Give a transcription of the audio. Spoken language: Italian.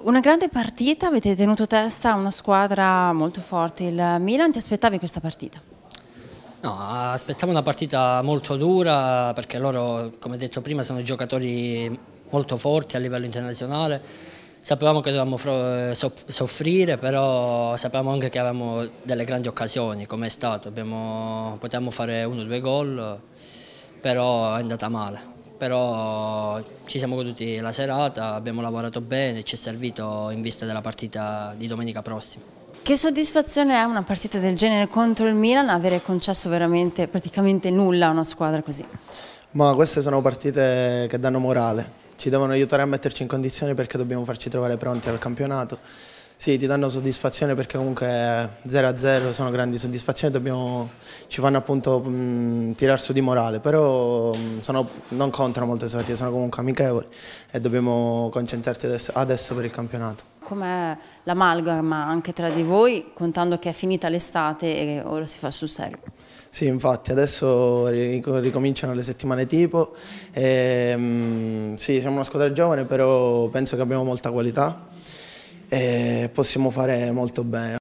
Una grande partita, avete tenuto testa a una squadra molto forte, il Milan, ti aspettavi questa partita? No, aspettavo una partita molto dura perché loro, come detto prima, sono giocatori molto forti a livello internazionale. Sapevamo che dovevamo eh, soffrire, però sapevamo anche che avevamo delle grandi occasioni, come è stato. Abbiamo, potevamo fare uno o due gol, però è andata male però ci siamo goduti la serata, abbiamo lavorato bene, e ci è servito in vista della partita di domenica prossima. Che soddisfazione è una partita del genere contro il Milan avere concesso veramente praticamente nulla a una squadra così? Ma queste sono partite che danno morale, ci devono aiutare a metterci in condizione perché dobbiamo farci trovare pronti al campionato sì, ti danno soddisfazione perché comunque 0-0 sono grandi soddisfazioni, dobbiamo, ci fanno appunto mh, mm, tirar su di morale, però mh, mm, sono, non contano molte partite, sono comunque amichevoli e dobbiamo concentrarti adesso, adesso per il campionato. Com'è l'amalgama anche tra di voi, contando che è finita l'estate e ora si fa sul serio? Sì, infatti, adesso ricominciano le settimane tipo. E, mh, mm, sì, siamo una squadra giovane, però penso che abbiamo molta qualità e possiamo fare molto bene.